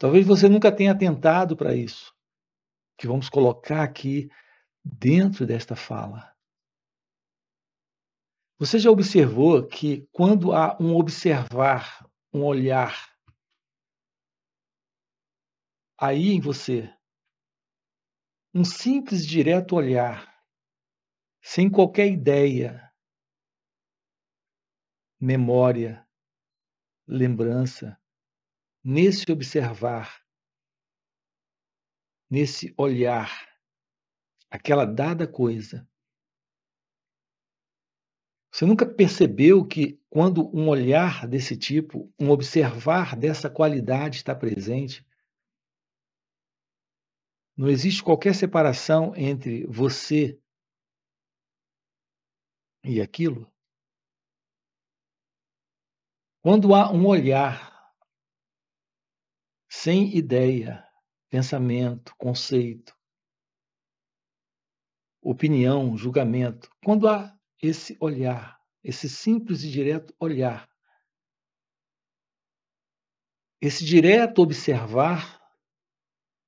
Talvez você nunca tenha atentado para isso, que vamos colocar aqui dentro desta fala. Você já observou que quando há um observar, um olhar, aí em você, um simples direto olhar, sem qualquer ideia, memória, lembrança, nesse observar, nesse olhar, aquela dada coisa. Você nunca percebeu que quando um olhar desse tipo, um observar dessa qualidade está presente, não existe qualquer separação entre você e aquilo? Quando há um olhar sem ideia, pensamento, conceito, opinião, julgamento. Quando há esse olhar, esse simples e direto olhar, esse direto observar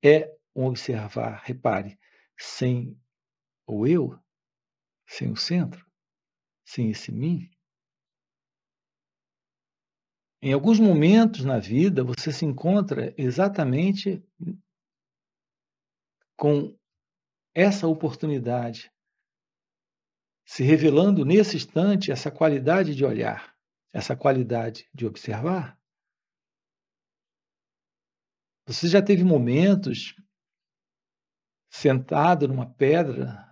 é um observar, repare, sem o eu, sem o centro, sem esse mim, em alguns momentos na vida, você se encontra exatamente com essa oportunidade, se revelando nesse instante essa qualidade de olhar, essa qualidade de observar. Você já teve momentos sentado numa pedra,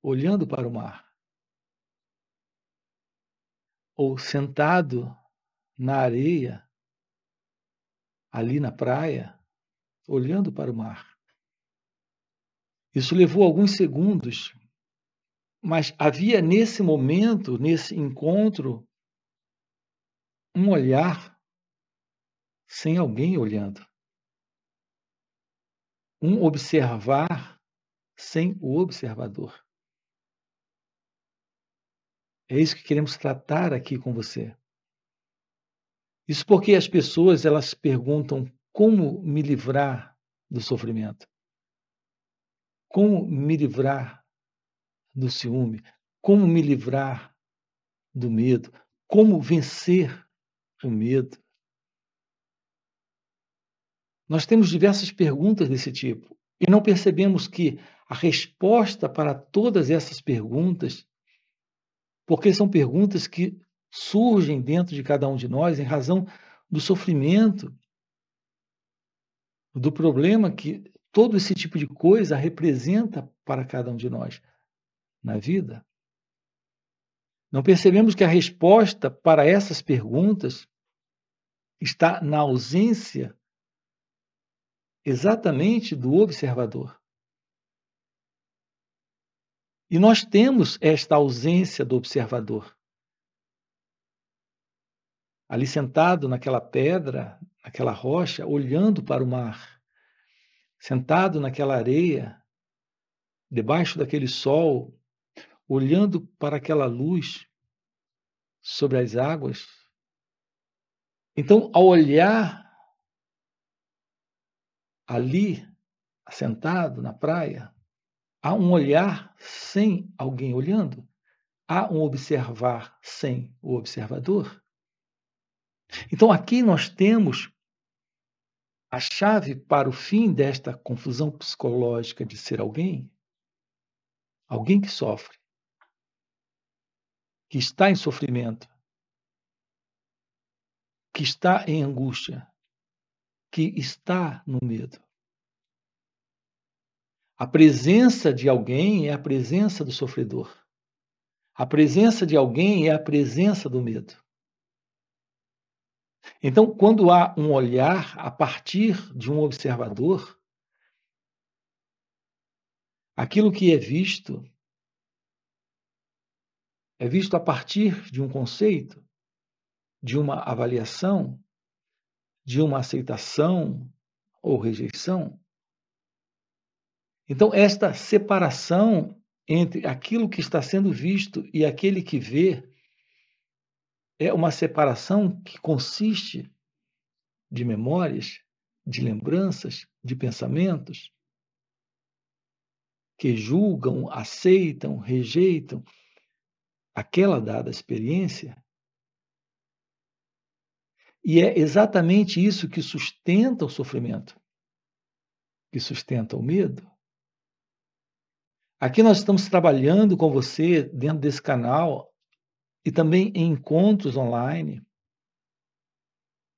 olhando para o mar, ou sentado na areia, ali na praia, olhando para o mar. Isso levou alguns segundos, mas havia nesse momento, nesse encontro, um olhar sem alguém olhando. Um observar sem o observador. É isso que queremos tratar aqui com você. Isso porque as pessoas elas perguntam como me livrar do sofrimento? Como me livrar do ciúme? Como me livrar do medo? Como vencer o medo? Nós temos diversas perguntas desse tipo e não percebemos que a resposta para todas essas perguntas, porque são perguntas que surgem dentro de cada um de nós em razão do sofrimento, do problema que todo esse tipo de coisa representa para cada um de nós na vida. Não percebemos que a resposta para essas perguntas está na ausência exatamente do observador. E nós temos esta ausência do observador ali sentado naquela pedra, naquela rocha, olhando para o mar, sentado naquela areia, debaixo daquele sol, olhando para aquela luz sobre as águas. Então, ao olhar ali, sentado na praia, há um olhar sem alguém olhando, há um observar sem o observador. Então aqui nós temos a chave para o fim desta confusão psicológica de ser alguém, alguém que sofre, que está em sofrimento, que está em angústia, que está no medo. A presença de alguém é a presença do sofredor. A presença de alguém é a presença do medo. Então, quando há um olhar a partir de um observador, aquilo que é visto é visto a partir de um conceito, de uma avaliação, de uma aceitação ou rejeição. Então, esta separação entre aquilo que está sendo visto e aquele que vê é uma separação que consiste de memórias, de lembranças, de pensamentos que julgam, aceitam, rejeitam aquela dada experiência. E é exatamente isso que sustenta o sofrimento, que sustenta o medo. Aqui nós estamos trabalhando com você, dentro desse canal, e também em encontros online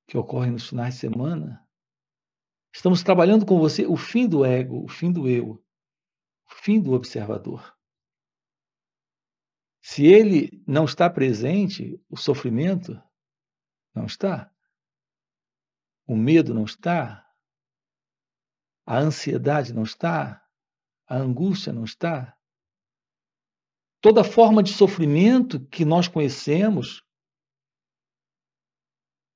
que ocorrem nos finais de semana. Estamos trabalhando com você o fim do ego, o fim do eu, o fim do observador. Se ele não está presente, o sofrimento não está, o medo não está, a ansiedade não está, a angústia não está, toda forma de sofrimento que nós conhecemos,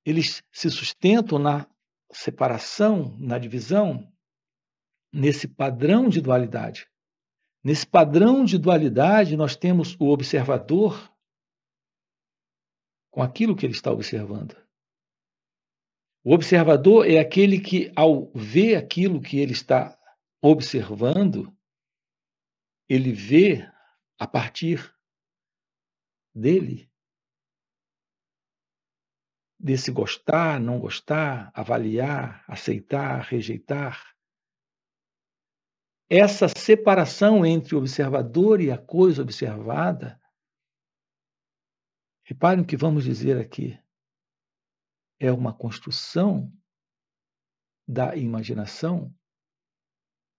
eles se sustentam na separação, na divisão, nesse padrão de dualidade. Nesse padrão de dualidade, nós temos o observador com aquilo que ele está observando. O observador é aquele que, ao ver aquilo que ele está observando, ele vê a partir dele, desse gostar, não gostar, avaliar, aceitar, rejeitar. Essa separação entre o observador e a coisa observada, reparem o que vamos dizer aqui, é uma construção da imaginação,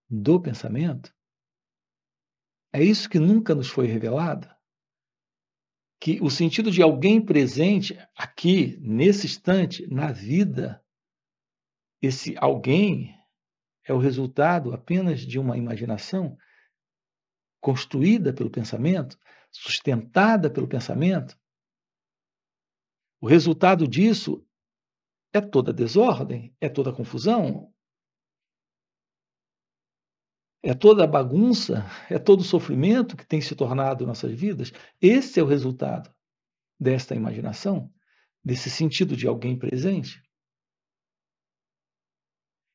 do pensamento, é isso que nunca nos foi revelado? Que o sentido de alguém presente aqui, nesse instante, na vida, esse alguém é o resultado apenas de uma imaginação construída pelo pensamento, sustentada pelo pensamento. O resultado disso é toda desordem, é toda confusão, é toda a bagunça, é todo o sofrimento que tem se tornado nossas vidas. Esse é o resultado desta imaginação, desse sentido de alguém presente.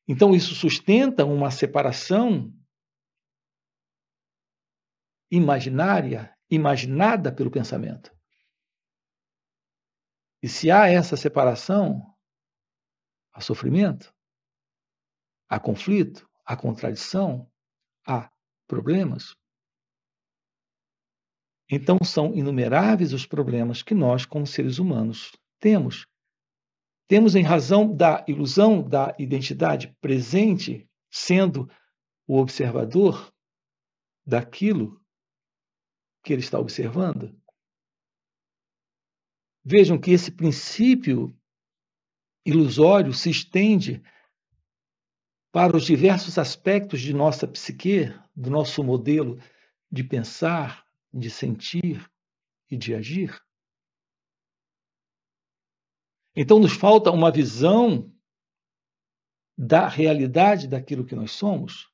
Então, isso sustenta uma separação imaginária, imaginada pelo pensamento. E se há essa separação, há sofrimento, há conflito, há contradição, problemas. Então, são inumeráveis os problemas que nós, como seres humanos, temos. Temos em razão da ilusão da identidade presente, sendo o observador daquilo que ele está observando. Vejam que esse princípio ilusório se estende para os diversos aspectos de nossa psique, do nosso modelo de pensar, de sentir e de agir. Então, nos falta uma visão da realidade daquilo que nós somos,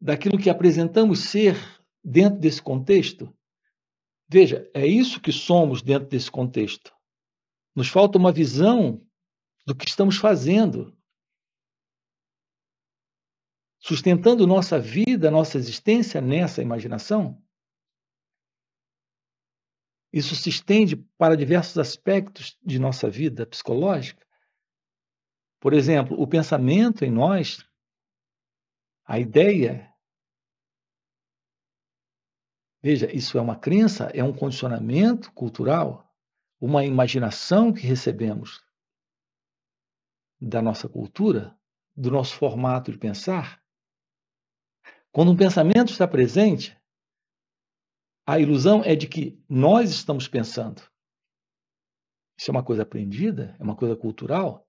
daquilo que apresentamos ser dentro desse contexto. Veja, é isso que somos dentro desse contexto. Nos falta uma visão do que estamos fazendo, sustentando nossa vida, nossa existência nessa imaginação? Isso se estende para diversos aspectos de nossa vida psicológica. Por exemplo, o pensamento em nós, a ideia. Veja, isso é uma crença, é um condicionamento cultural, uma imaginação que recebemos da nossa cultura, do nosso formato de pensar. Quando um pensamento está presente, a ilusão é de que nós estamos pensando. Isso é uma coisa aprendida, é uma coisa cultural.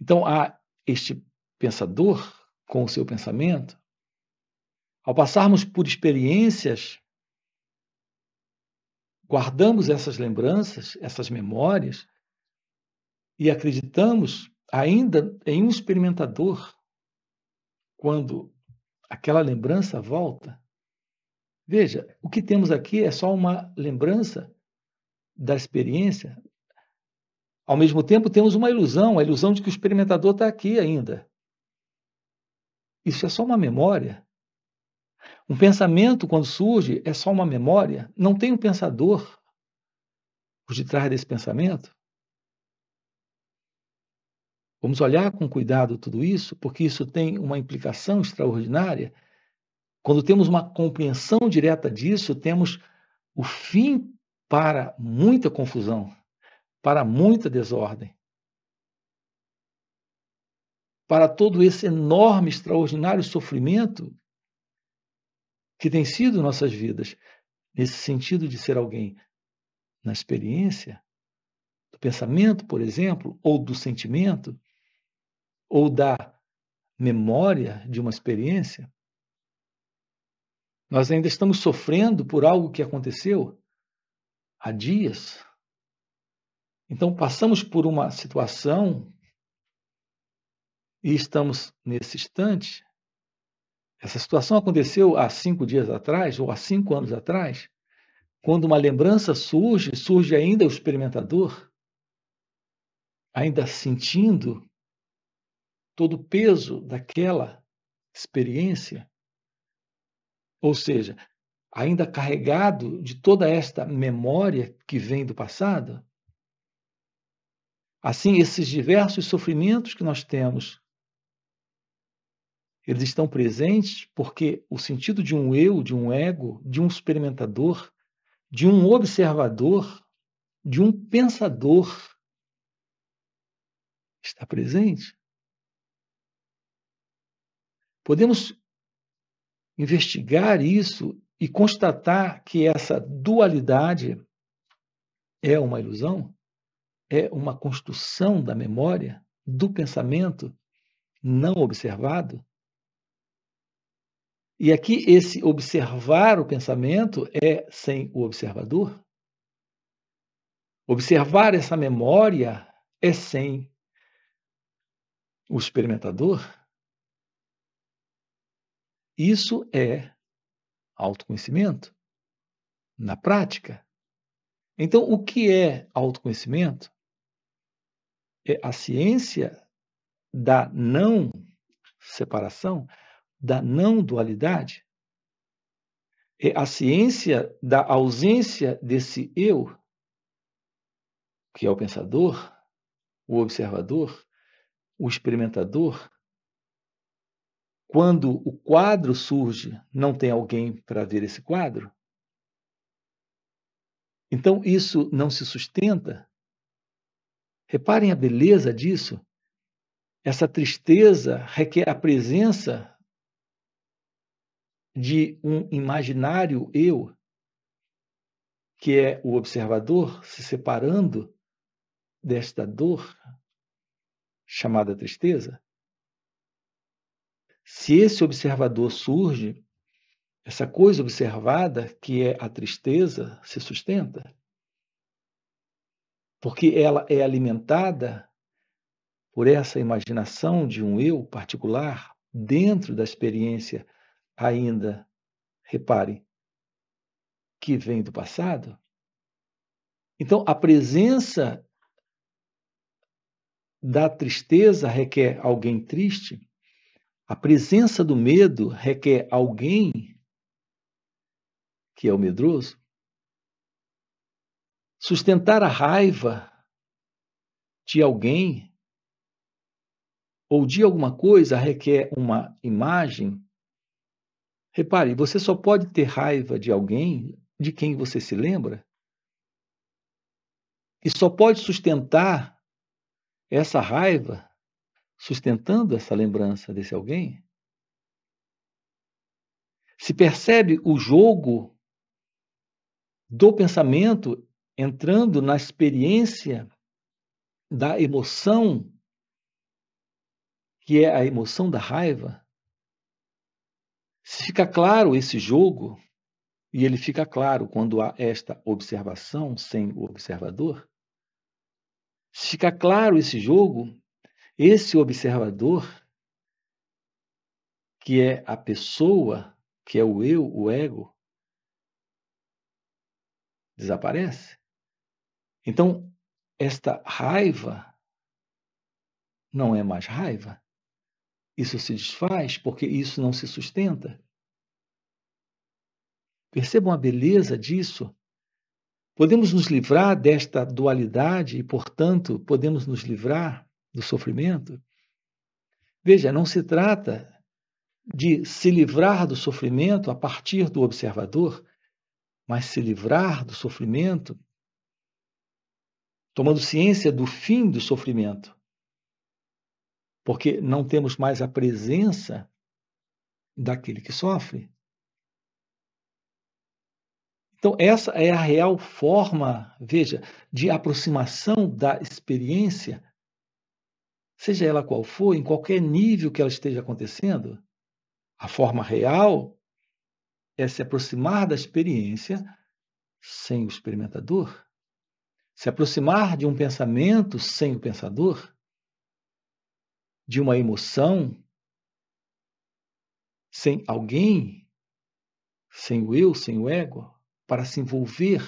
Então, há este pensador com o seu pensamento. Ao passarmos por experiências, guardamos essas lembranças, essas memórias, e acreditamos ainda em um experimentador, quando aquela lembrança volta, veja, o que temos aqui é só uma lembrança da experiência. Ao mesmo tempo, temos uma ilusão, a ilusão de que o experimentador está aqui ainda. Isso é só uma memória. Um pensamento, quando surge, é só uma memória. Não tem um pensador por detrás desse pensamento. Vamos olhar com cuidado tudo isso, porque isso tem uma implicação extraordinária. Quando temos uma compreensão direta disso, temos o fim para muita confusão, para muita desordem, para todo esse enorme, extraordinário sofrimento que tem sido nossas vidas, nesse sentido de ser alguém na experiência do pensamento, por exemplo, ou do sentimento, ou da memória de uma experiência, nós ainda estamos sofrendo por algo que aconteceu há dias. Então, passamos por uma situação e estamos nesse instante. Essa situação aconteceu há cinco dias atrás ou há cinco anos atrás. Quando uma lembrança surge, surge ainda o experimentador, ainda sentindo todo o peso daquela experiência, ou seja, ainda carregado de toda esta memória que vem do passado? Assim, esses diversos sofrimentos que nós temos, eles estão presentes porque o sentido de um eu, de um ego, de um experimentador, de um observador, de um pensador está presente. Podemos investigar isso e constatar que essa dualidade é uma ilusão, é uma construção da memória, do pensamento não observado. E aqui, esse observar o pensamento é sem o observador. Observar essa memória é sem o experimentador. Isso é autoconhecimento na prática. Então, o que é autoconhecimento? É a ciência da não separação, da não dualidade. É a ciência da ausência desse eu, que é o pensador, o observador, o experimentador, quando o quadro surge, não tem alguém para ver esse quadro? Então isso não se sustenta? Reparem a beleza disso. Essa tristeza requer a presença de um imaginário eu, que é o observador se separando desta dor chamada tristeza. Se esse observador surge, essa coisa observada, que é a tristeza, se sustenta. Porque ela é alimentada por essa imaginação de um eu particular dentro da experiência ainda, repare, que vem do passado. Então, a presença da tristeza requer alguém triste a presença do medo requer alguém que é o medroso. Sustentar a raiva de alguém ou de alguma coisa requer uma imagem. Repare, você só pode ter raiva de alguém de quem você se lembra e só pode sustentar essa raiva sustentando essa lembrança desse alguém? Se percebe o jogo do pensamento entrando na experiência da emoção, que é a emoção da raiva? Se fica claro esse jogo, e ele fica claro quando há esta observação sem o observador, se fica claro esse jogo, esse observador, que é a pessoa, que é o eu, o ego, desaparece. Então, esta raiva não é mais raiva. Isso se desfaz porque isso não se sustenta. Percebam a beleza disso. Podemos nos livrar desta dualidade e, portanto, podemos nos livrar do sofrimento. Veja, não se trata de se livrar do sofrimento a partir do observador, mas se livrar do sofrimento tomando ciência do fim do sofrimento. Porque não temos mais a presença daquele que sofre. Então, essa é a real forma, veja, de aproximação da experiência seja ela qual for, em qualquer nível que ela esteja acontecendo, a forma real é se aproximar da experiência sem o experimentador, se aproximar de um pensamento sem o pensador, de uma emoção sem alguém, sem o eu, sem o ego, para se envolver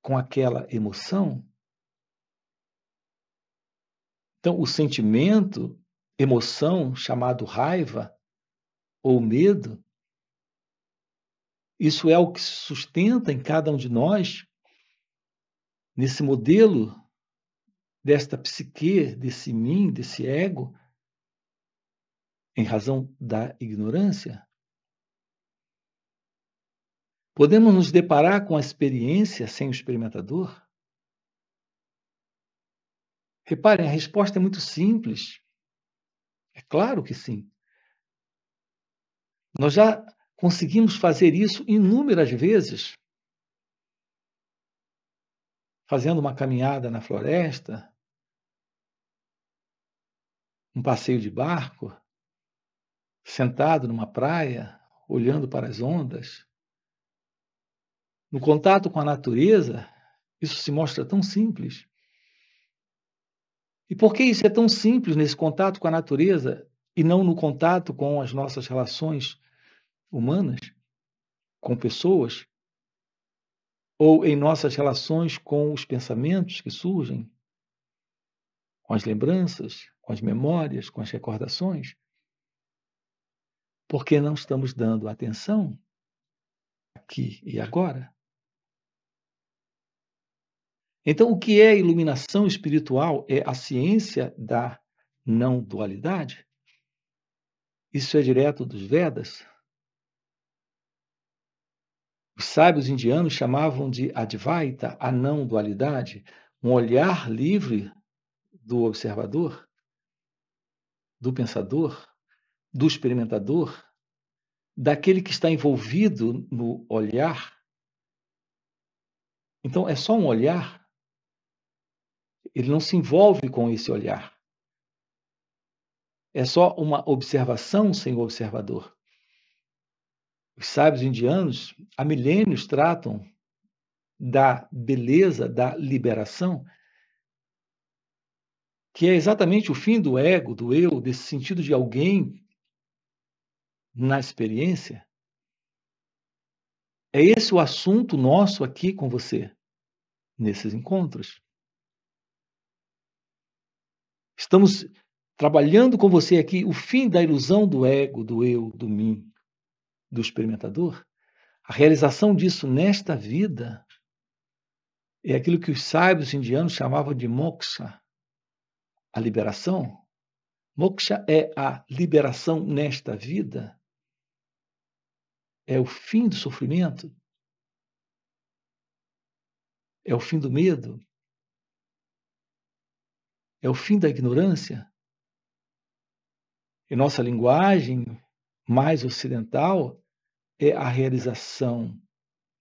com aquela emoção então, o sentimento, emoção, chamado raiva ou medo, isso é o que se sustenta em cada um de nós nesse modelo desta psique, desse mim, desse ego, em razão da ignorância? Podemos nos deparar com a experiência sem o experimentador? Reparem, a resposta é muito simples. É claro que sim. Nós já conseguimos fazer isso inúmeras vezes. Fazendo uma caminhada na floresta, um passeio de barco, sentado numa praia, olhando para as ondas. No contato com a natureza, isso se mostra tão simples. E por que isso é tão simples nesse contato com a natureza e não no contato com as nossas relações humanas, com pessoas, ou em nossas relações com os pensamentos que surgem, com as lembranças, com as memórias, com as recordações? Porque não estamos dando atenção aqui e agora então, o que é iluminação espiritual? É a ciência da não dualidade? Isso é direto dos Vedas? Os sábios indianos chamavam de Advaita, a não dualidade, um olhar livre do observador, do pensador, do experimentador, daquele que está envolvido no olhar. Então, é só um olhar ele não se envolve com esse olhar. É só uma observação sem o observador. Os sábios indianos há milênios tratam da beleza, da liberação, que é exatamente o fim do ego, do eu, desse sentido de alguém na experiência. É esse o assunto nosso aqui com você, nesses encontros. Estamos trabalhando com você aqui o fim da ilusão do ego, do eu, do mim, do experimentador. A realização disso nesta vida é aquilo que os sábios indianos chamavam de moksha, a liberação. Moksha é a liberação nesta vida, é o fim do sofrimento, é o fim do medo, é o fim da ignorância? E nossa linguagem mais ocidental é a realização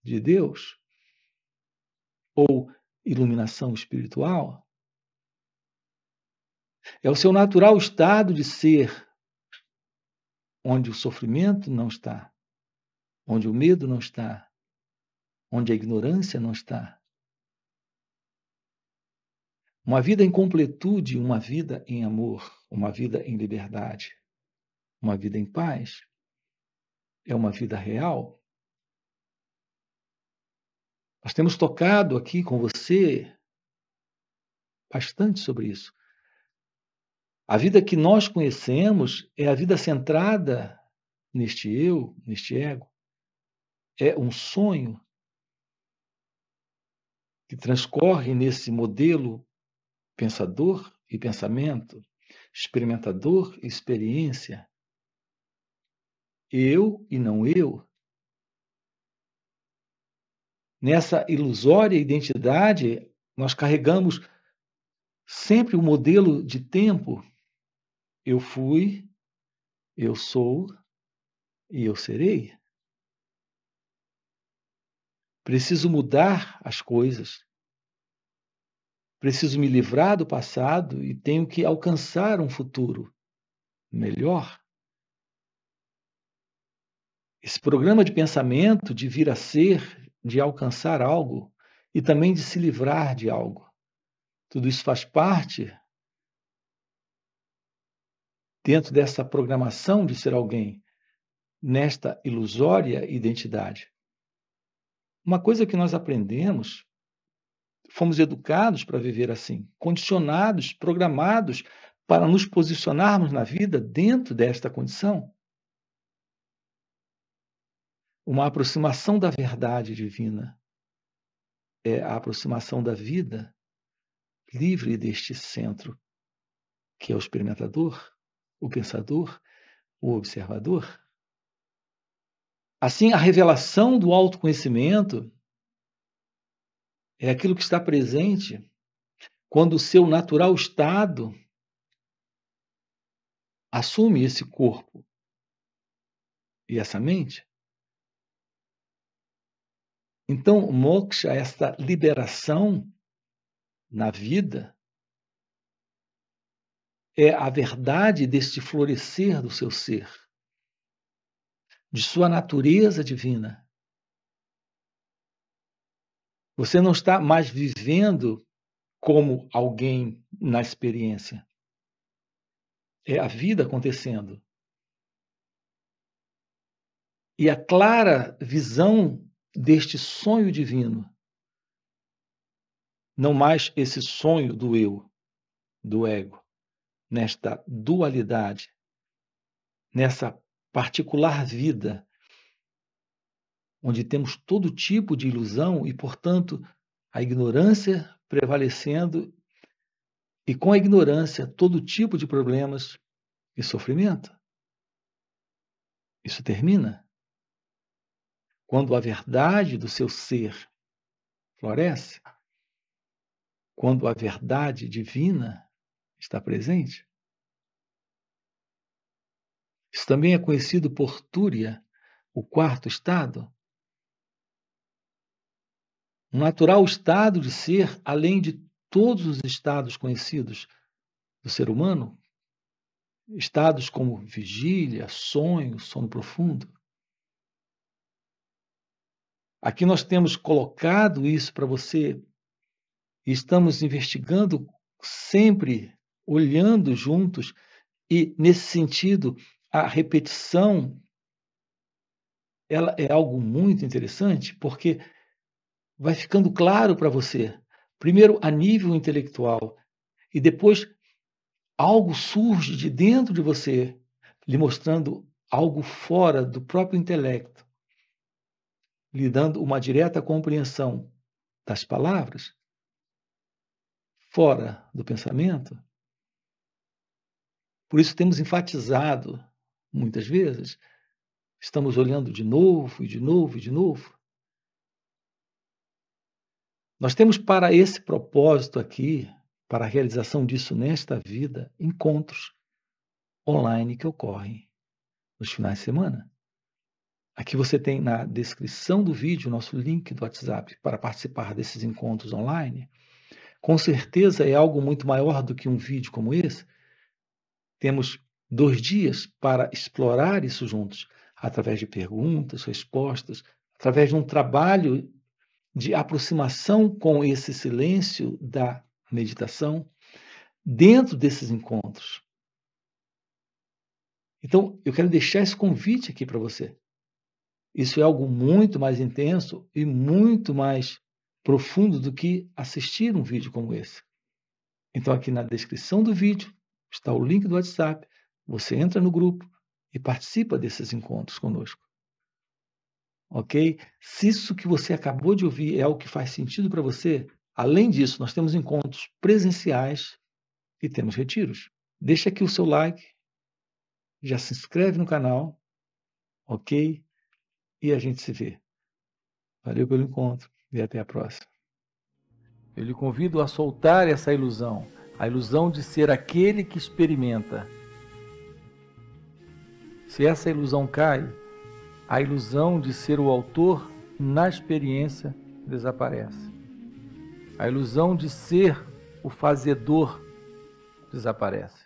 de Deus? Ou iluminação espiritual? É o seu natural estado de ser, onde o sofrimento não está, onde o medo não está, onde a ignorância não está. Uma vida em completude, uma vida em amor, uma vida em liberdade, uma vida em paz, é uma vida real. Nós temos tocado aqui com você bastante sobre isso. A vida que nós conhecemos é a vida centrada neste eu, neste ego. É um sonho que transcorre nesse modelo pensador e pensamento, experimentador e experiência, eu e não eu. Nessa ilusória identidade, nós carregamos sempre o um modelo de tempo. Eu fui, eu sou e eu serei. Preciso mudar as coisas preciso me livrar do passado e tenho que alcançar um futuro melhor. Esse programa de pensamento de vir a ser, de alcançar algo e também de se livrar de algo. Tudo isso faz parte dentro dessa programação de ser alguém, nesta ilusória identidade. Uma coisa que nós aprendemos fomos educados para viver assim, condicionados, programados para nos posicionarmos na vida dentro desta condição. Uma aproximação da verdade divina é a aproximação da vida livre deste centro, que é o experimentador, o pensador, o observador. Assim, a revelação do autoconhecimento é aquilo que está presente quando o seu natural estado assume esse corpo e essa mente. Então, moksha, esta liberação na vida, é a verdade deste florescer do seu ser, de sua natureza divina. Você não está mais vivendo como alguém na experiência. É a vida acontecendo. E a clara visão deste sonho divino, não mais esse sonho do eu, do ego, nesta dualidade, nessa particular vida onde temos todo tipo de ilusão e, portanto, a ignorância prevalecendo e com a ignorância todo tipo de problemas e sofrimento. Isso termina quando a verdade do seu ser floresce, quando a verdade divina está presente. Isso também é conhecido por Túria, o quarto estado, um natural estado de ser, além de todos os estados conhecidos do ser humano, estados como vigília, sonho, sono profundo. Aqui nós temos colocado isso para você e estamos investigando sempre, olhando juntos, e nesse sentido, a repetição ela é algo muito interessante, porque vai ficando claro para você, primeiro a nível intelectual, e depois algo surge de dentro de você, lhe mostrando algo fora do próprio intelecto, lhe dando uma direta compreensão das palavras, fora do pensamento. Por isso temos enfatizado muitas vezes, estamos olhando de novo e de novo e de novo nós temos para esse propósito aqui, para a realização disso nesta vida, encontros online que ocorrem nos finais de semana. Aqui você tem na descrição do vídeo o nosso link do WhatsApp para participar desses encontros online. Com certeza é algo muito maior do que um vídeo como esse. Temos dois dias para explorar isso juntos, através de perguntas, respostas, através de um trabalho de aproximação com esse silêncio da meditação dentro desses encontros. Então, eu quero deixar esse convite aqui para você. Isso é algo muito mais intenso e muito mais profundo do que assistir um vídeo como esse. Então, aqui na descrição do vídeo está o link do WhatsApp. Você entra no grupo e participa desses encontros conosco ok? Se isso que você acabou de ouvir é o que faz sentido para você, além disso, nós temos encontros presenciais e temos retiros. Deixa aqui o seu like, já se inscreve no canal, ok? E a gente se vê. Valeu pelo encontro e até a próxima. Eu lhe convido a soltar essa ilusão, a ilusão de ser aquele que experimenta. Se essa ilusão cai, a ilusão de ser o autor na experiência desaparece. A ilusão de ser o fazedor desaparece.